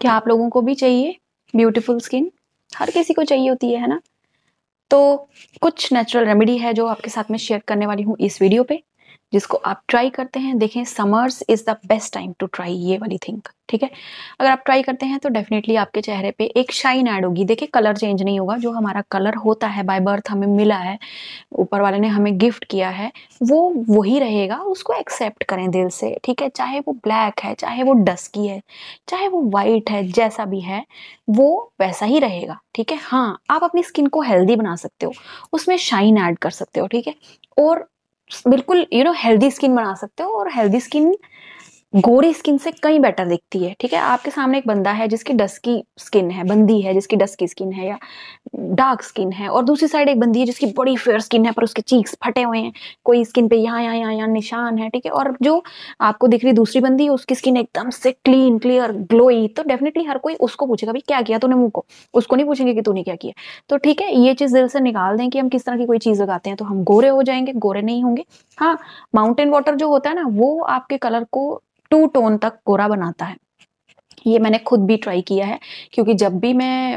क्या आप लोगों को भी चाहिए ब्यूटीफुल स्किन हर किसी को चाहिए होती है है ना तो कुछ नेचुरल रेमेडी है जो आपके साथ में शेयर करने वाली हूँ इस वीडियो पे जिसको आप ट्राई करते हैं देखें summers is the best time to try ये वाली थिंक ठीक है अगर आप ट्राई करते हैं तो डेफिनेटली आपके चेहरे पे एक शाइन ऐड होगी देखिए कलर चेंज नहीं होगा जो हमारा कलर होता है बाय बर्थ हमें मिला है ऊपर वाले ने हमें गिफ्ट किया है वो वही रहेगा उसको एक्सेप्ट करें दिल से ठीक है चाहे वो ब्लैक है चाहे वो डस्की है चाहे वो वाइट है जैसा भी है वो वैसा ही रहेगा ठीक है हाँ आप अपनी स्किन को हेल्दी बना सकते हो उसमें शाइन ऐड कर सकते हो ठीक है और बिल्कुल यू नो हेल्दी स्किन बना सकते हो और हेल्दी स्किन गोरी स्किन से कहीं बेटर दिखती है ठीक है आपके सामने एक बंदा है जिसकी डस्की स्किन है बंदी है जिसकी डस्की स्किन है या डार्क स्किन है और दूसरी साइड एक बंदी है जिसकी बड़ी फेयर स्किन है पर उसके चीक्स फटे हुए हैं कोई स्किन पे यहाँ यहाँ यहाँ यहाँ निशान है ठीक है और जो आपको दिख रही दूसरी बंदी है उसकी स्किन एकदम से क्लीन क्लियर ग्लोई तो डेफिनेटली हर कोई उसको पूछेगा भाई क्या किया तूने मुँह को उसको नहीं पूछेंगे कि तूने क्या किया तो ठीक है ये चीज़ दिल से निकाल दें कि हम किस तरह की कोई चीज़ लगाते हैं तो हम गोरे हो जाएंगे गोरे नहीं होंगे हाँ माउंटेन वाटर जो होता है ना वो आपके कलर को टू टोन तक कोरा बनाता है ये मैंने खुद भी ट्राई किया है क्योंकि जब भी मैं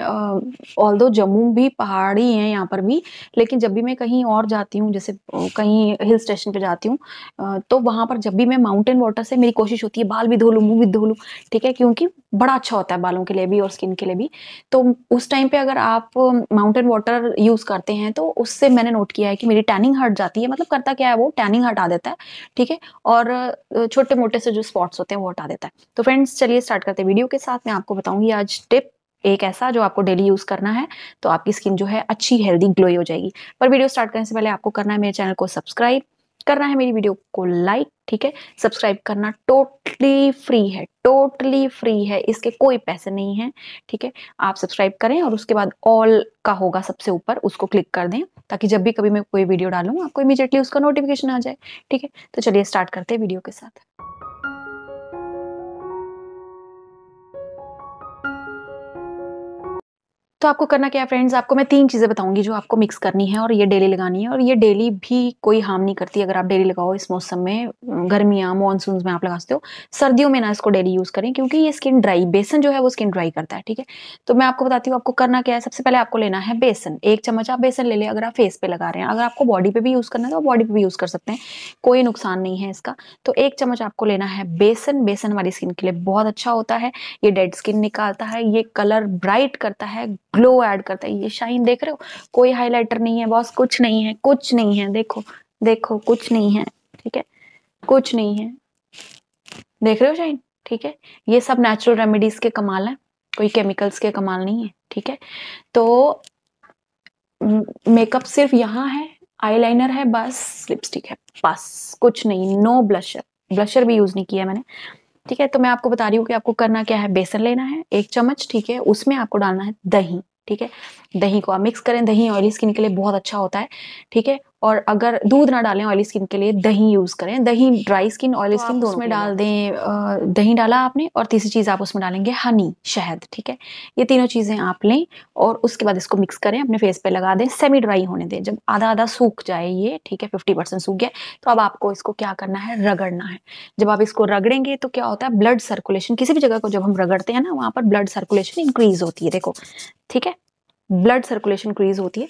ऑल दो जम्मू भी पहाड़ी हैं यहाँ पर भी लेकिन जब भी मैं कहीं और जाती हूँ जैसे कहीं हिल स्टेशन पे जाती हूँ तो वहाँ पर जब भी मैं माउंटेन वाटर से मेरी कोशिश होती है बाल भी धो लूँ मुँह भी धो लूँ ठीक है क्योंकि बड़ा अच्छा होता है बालों के लिए भी और स्किन के लिए भी तो उस टाइम पे अगर आप माउंटेन वाटर यूज़ करते हैं तो उससे मैंने नोट किया है कि मेरी टैनिंग हट जाती है मतलब करता क्या है वो टैनिंग हटा देता है ठीक है और छोटे मोटे से जो स्पॉट्स होते हैं वो हटा देता है तो फ्रेंड्स चलिए स्टार्ट करते हैं वीडियो के साथ मैं आपको बताऊंगी आज टिप एक ऐसा जो आपको डेली यूज़ करना है तो आपकी स्किन जो है अच्छी हेल्दी ग्लोई हो जाएगी पर वीडियो स्टार्ट करने से पहले आपको करना है मेरे चैनल को सब्सक्राइब करना है मेरी वीडियो को लाइक ठीक है सब्सक्राइब करना टोटली फ्री है टोटली फ्री है इसके कोई पैसे नहीं है ठीक है आप सब्सक्राइब करें और उसके बाद ऑल का होगा सबसे ऊपर उसको क्लिक कर दें ताकि जब भी कभी मैं कोई वीडियो डालूँ आपको इमीजिएटली उसका नोटिफिकेशन आ जाए ठीक है तो चलिए स्टार्ट करते हैं वीडियो के साथ तो आपको करना क्या है फ्रेंड्स आपको मैं तीन चीज़ें बताऊंगी जो आपको मिक्स करनी है और ये डेली लगानी है और ये डेली भी कोई हार्म नहीं करती अगर आप डेली लगाओ इस मौसम में गर्मियाँ मानसून में आप लगा सकते हो सर्दियों में ना इसको डेली यूज़ करें क्योंकि ये स्किन ड्राई बेसन जो है वो स्किन ड्राई करता है ठीक है तो मैं आपको बताती हूँ आपको करना क्या है सबसे पहले आपको लेना है बेसन एक चम्मच आप बेसन ले लें अगर आप फेस पे लगा रहे हैं अगर आपको बॉडी पे भी यूज़ करना है तो बॉडी पर भी यूज़ कर सकते हैं कोई नुकसान नहीं है इसका तो एक चम्मच आपको लेना है बेसन बेसन हमारी स्किन के लिए बहुत अच्छा होता है ये डेड स्किन निकालता है ये कलर ब्राइट करता है ग्लो ऐड करता है ये शाइन देख रहे हो कोई हाइलाइटर नहीं है बॉस कुछ नहीं है कुछ नहीं है देखो देखो कुछ नहीं है ठीक है कुछ नहीं है देख रहे हो शाइन ठीक है ये सब नेचुरल रेमेडीज के कमाल है कोई केमिकल्स के कमाल नहीं है ठीक है तो मेकअप सिर्फ यहाँ है आईलाइनर है बस लिपस्टिक है बस कुछ नहीं नो ब्लशर ब्लशर भी यूज नहीं किया मैंने ठीक है तो मैं आपको बता रही हूँ कि आपको करना क्या है बेसन लेना है एक चम्मच ठीक है उसमें आपको डालना है दही ठीक है दही को आप मिक्स करें दही ऑयली स्किन के लिए बहुत अच्छा होता है ठीक है और अगर दूध ना डालें ऑयली स्किन के लिए दही यूज़ करें दही ड्राई स्किन ऑयली स्किन दोनों उसमें डाल दें दही डाला आपने और तीसरी चीज़ आप उसमें डालेंगे हनी शहद ठीक है ये तीनों चीज़ें आप लें और उसके बाद इसको मिक्स करें अपने फेस पे लगा दें सेमी ड्राई होने दें जब आधा आधा सूख जाए ये ठीक है फिफ्टी परसेंट सूख गया तो अब आपको इसको क्या करना है रगड़ना है जब आप इसको रगड़ेंगे तो क्या होता है ब्लड सर्कुलेशन किसी भी जगह को जब हम रगड़ते हैं ना वहां पर ब्लड सर्कुलेशन इंक्रीज होती है देखो ठीक है ब्लड सर्कुलेशन क्रीज होती है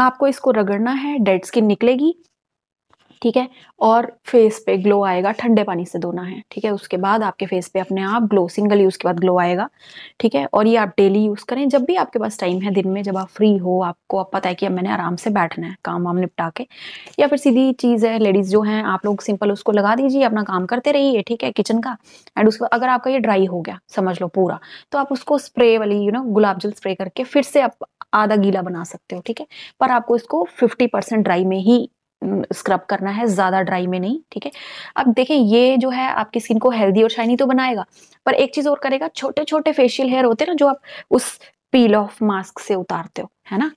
आपको इसको रगड़ना है डेड स्किन निकलेगी ठीक है और फेस पे ग्लो आएगा ठंडे पानी से धोना है ठीक है उसके बाद आपके फेस पे अपने आप ग्लो सिंगल यूज़ के बाद ग्लो आएगा ठीक है और ये आप डेली यूज़ करें जब भी आपके पास टाइम है दिन में जब आप फ्री हो आपको आप पता है कि अब मैंने आराम से बैठना है काम वाम निपटा के या फिर सीधी चीज़ है लेडीज़ जो है आप लोग सिंपल उसको लगा दीजिए अपना काम करते रहिए ठीक है किचन का एंड उसके अगर आपका ये ड्राई हो गया समझ लो पूरा तो आप उसको स्प्रे वाली यू नो गुलाब जल स्प्रे करके फिर से आप आधा गीला बना सकते हो ठीक है पर आपको इसको फिफ्टी परसेंट ड्राई में ही स्क्रब करना है ज़्यादा ड्राई में नहीं ठीक है अब देखें ये जो है आपकी स्किन को हेल्दी और शाइनी तो बनाएगा पर एक चीज़ और करेगा छोटे छोटे फेशियल हेयर होते हैं ना जो आप उस पील ऑफ मास्क से उतारते हो है ना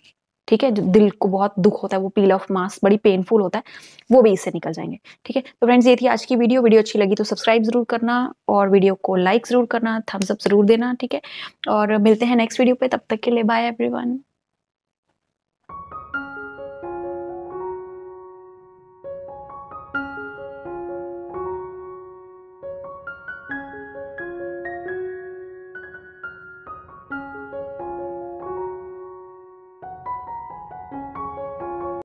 ठीक है जो दिल को बहुत दुख होता है वो पील ऑफ मास्क बड़ी पेनफुल होता है वो भी इससे निकल जाएंगे ठीक है तो फ्रेंड्स ये थी आज की वीडियो वीडियो अच्छी लगी तो सब्सक्राइब जरूर करना और वीडियो को लाइक ज़रूर करना थम्सअप ज़रूर देना ठीक है और मिलते हैं नेक्स्ट वीडियो पे तब तक के लिए बाय एवरीवन